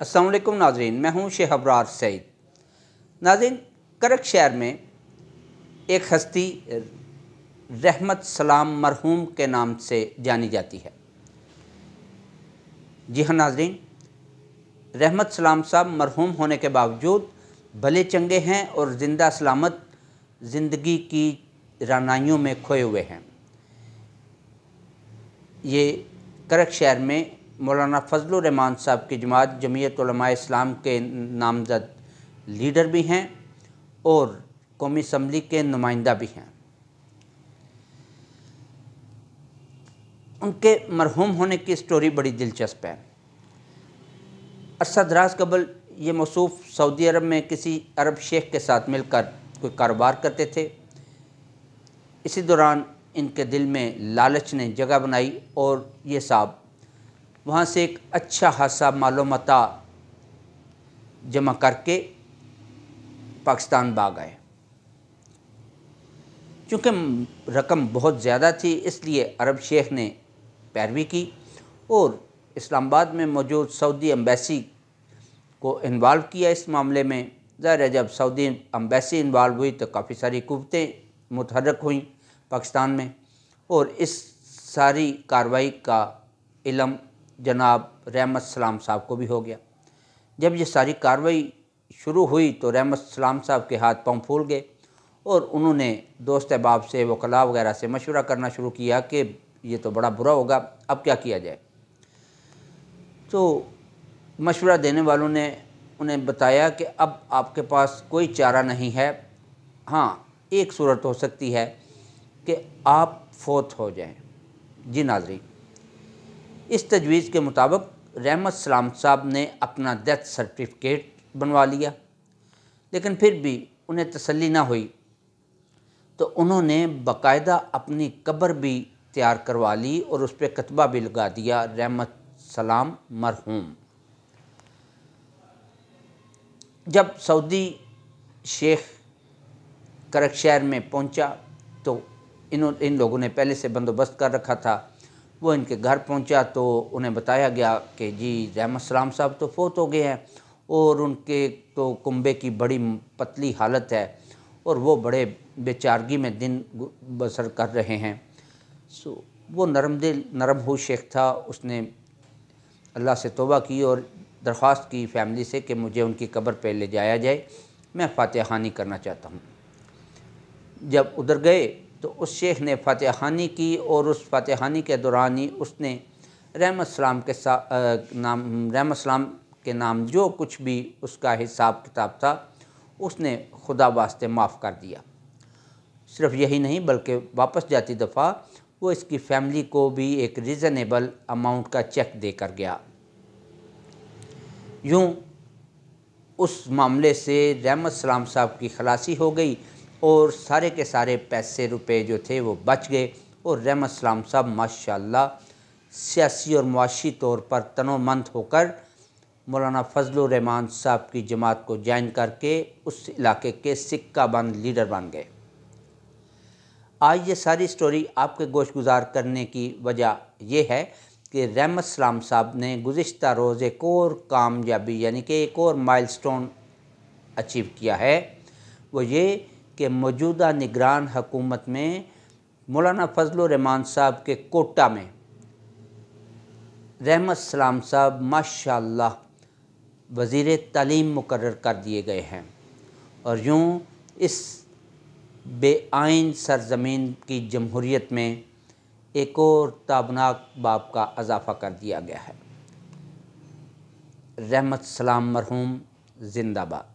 असलम नाजरीन मैं हूँ शेहबरार सईद नाजरीन करक शहर में एक हस्ती रहमत सलाम मरहूम के नाम से जानी जाती है जी हाँ नाजरीन रहमत सलाम साहब मरहूम होने के बावजूद भले चंगे हैं और ज़िंदा सलामत ज़िंदगी की रानाइयों में खोए हुए हैं ये करक शहर में मौलाना फजलरहमान साहब की जमात जमीयत इस्लाम के नामजद लीडर भी हैं और कौमी असम्बली के नुमाइंदा भी हैं उनके मरहूम होने की स्टोरी बड़ी दिलचस्प है अरसा दराज कबल ये मसूफ़ सऊदी अरब में किसी अरब शेख के साथ मिलकर कोई कारोबार करते थे इसी दौरान इनके दिल में लालच ने जगह बनाई और ये साहब वहाँ से एक अच्छा खासा मालूमत जमा करके पाकिस्तान भाग आए चूँकि रकम बहुत ज़्यादा थी इसलिए अरब शेख ने पैरवी की और इस्लामाबाद में मौजूद सऊदी अम्बेसी को इन्वाल्व किया इस मामले में ज़ाहिर है जब सऊदी अम्बेसी इन्वाल्व हुई तो काफ़ी सारी कुवतें मुतहरक हुई पाकिस्तान में और इस सारी कार्रवाई का इलम जनाब रहमत सलाम साहब को भी हो गया जब ये सारी कार्रवाई शुरू हुई तो रहमत सलाम साहब के हाथ पाँव फूल गए और उन्होंने दोस्त अहबाब से वकला वगैरह से मशवरा करना शुरू किया कि ये तो बड़ा बुरा होगा अब क्या किया जाए तो मशवरा देने वालों ने उन्हें बताया कि अब आपके पास कोई चारा नहीं है हाँ एक सूरत हो सकती है कि आप फोत हो जाएं जी नाजरी इस तजवीज़ के मुताबिक रहमत सलाम साहब ने अपना डेथ सर्टिफिकेट बनवा लिया लेकिन फिर भी उन्हें तसल्ली ना हुई तो उन्होंने बाकायदा अपनी कब्र भी तैयार करवा ली और उस पर कतबा भी लगा दिया रहमत सलाम मरहूम जब सऊदी शेख करक शहर में पहुंचा तो इन इन लोगों ने पहले से बंदोबस्त कर रखा था वो इनके घर पहुंचा तो उन्हें बताया गया कि जी रहमत सलाम साहब तो फोत हो गए हैं और उनके तो कुंबे की बड़ी पतली हालत है और वो बड़े बेचारगी में दिन बसर कर रहे हैं सो वो नरम दिल नरम हो शेख था उसने अल्लाह से तोबा की और दरख्वास्त की फैमिली से कि मुझे उनकी कब्र पर ले जाया जाए मैं फातह खानी करना चाहता हूँ जब उधर गए तो उस शेख ने फतेहानी की और उस फतेहानी के दौरान ही उसने सलाम के नाम नाम सलाम के नाम जो कुछ भी उसका हिसाब किताब था उसने खुदा वास्ते माफ़ कर दिया सिर्फ यही नहीं बल्कि वापस जाती दफ़ा वो इसकी फैमिली को भी एक रीज़नेबल अमाउंट का चेक देकर गया यूँ उस मामले से रहमत सलाम साहब की खलासी हो गई और सारे के सारे पैसे रुपए जो थे वो बच गए और रहमत सलाम साहब माशा सियासी और मुआशी तौर पर तनोमंद होकर मौलाना फजलरहमान साहब की जमात को ज्वाइन करके उस इलाके के सिक्का बंद लीडर बन गए आज ये सारी स्टोरी आपके गोश गुजार करने की वजह यह है कि रहमत सलाम साहब ने गुज्त रोज़ एक और कामयाबी यानी कि एक और माइलस्टोन अचीव किया है वो ये कि मौजूदा निगरान हकूमत में मौलाना फजलरहमान साहब के कोटा में रहमत सलाम साहब माशा वज़ी तलीम मुकर कर दिए गए हैं और यूँ इस बेआन सरजमीन की जमहूरीत में एक और ताबनाक बाप का अजाफा कर दिया गया है रहमत सलाम मरहूम जिंदाबाद